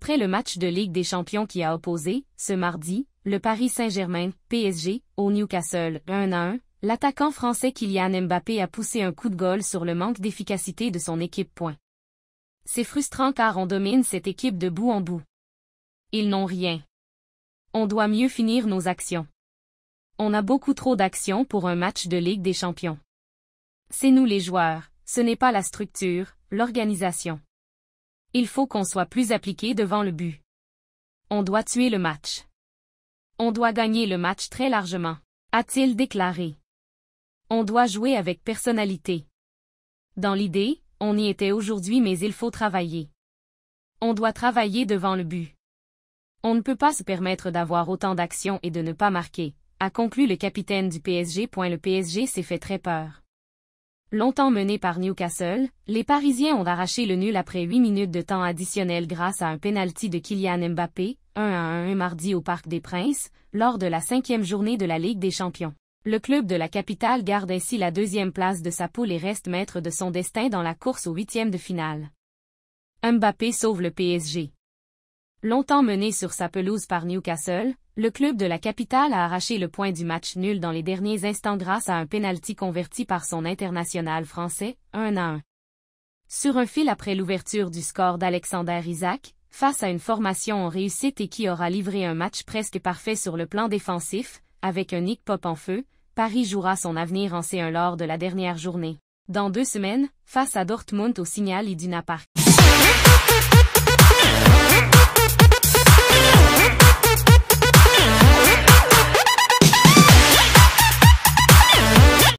Après le match de Ligue des Champions qui a opposé, ce mardi, le Paris Saint-Germain, PSG, au Newcastle, 1 à 1, l'attaquant français Kylian Mbappé a poussé un coup de gueule sur le manque d'efficacité de son équipe. Point. C'est frustrant car on domine cette équipe de bout en bout. Ils n'ont rien. On doit mieux finir nos actions. On a beaucoup trop d'actions pour un match de Ligue des Champions. C'est nous les joueurs, ce n'est pas la structure, l'organisation il faut qu'on soit plus appliqué devant le but. On doit tuer le match. On doit gagner le match très largement, a-t-il déclaré. On doit jouer avec personnalité. Dans l'idée, on y était aujourd'hui mais il faut travailler. On doit travailler devant le but. On ne peut pas se permettre d'avoir autant d'actions et de ne pas marquer, a conclu le capitaine du PSG. Le PSG s'est fait très peur. Longtemps mené par Newcastle, les Parisiens ont arraché le nul après 8 minutes de temps additionnel grâce à un pénalty de Kylian Mbappé, 1 à 1 mardi au Parc des Princes, lors de la cinquième journée de la Ligue des Champions. Le club de la capitale garde ainsi la deuxième place de sa poule et reste maître de son destin dans la course au huitième de finale. Mbappé sauve le PSG. Longtemps mené sur sa pelouse par Newcastle, le club de la capitale a arraché le point du match nul dans les derniers instants grâce à un pénalty converti par son international français, 1 à 1. Sur un fil après l'ouverture du score d'Alexander Isaac, face à une formation en réussite et qui aura livré un match presque parfait sur le plan défensif, avec un Nick Pop en feu, Paris jouera son avenir en C1 lors de la dernière journée. Dans deux semaines, face à Dortmund au Signal Iduna Park.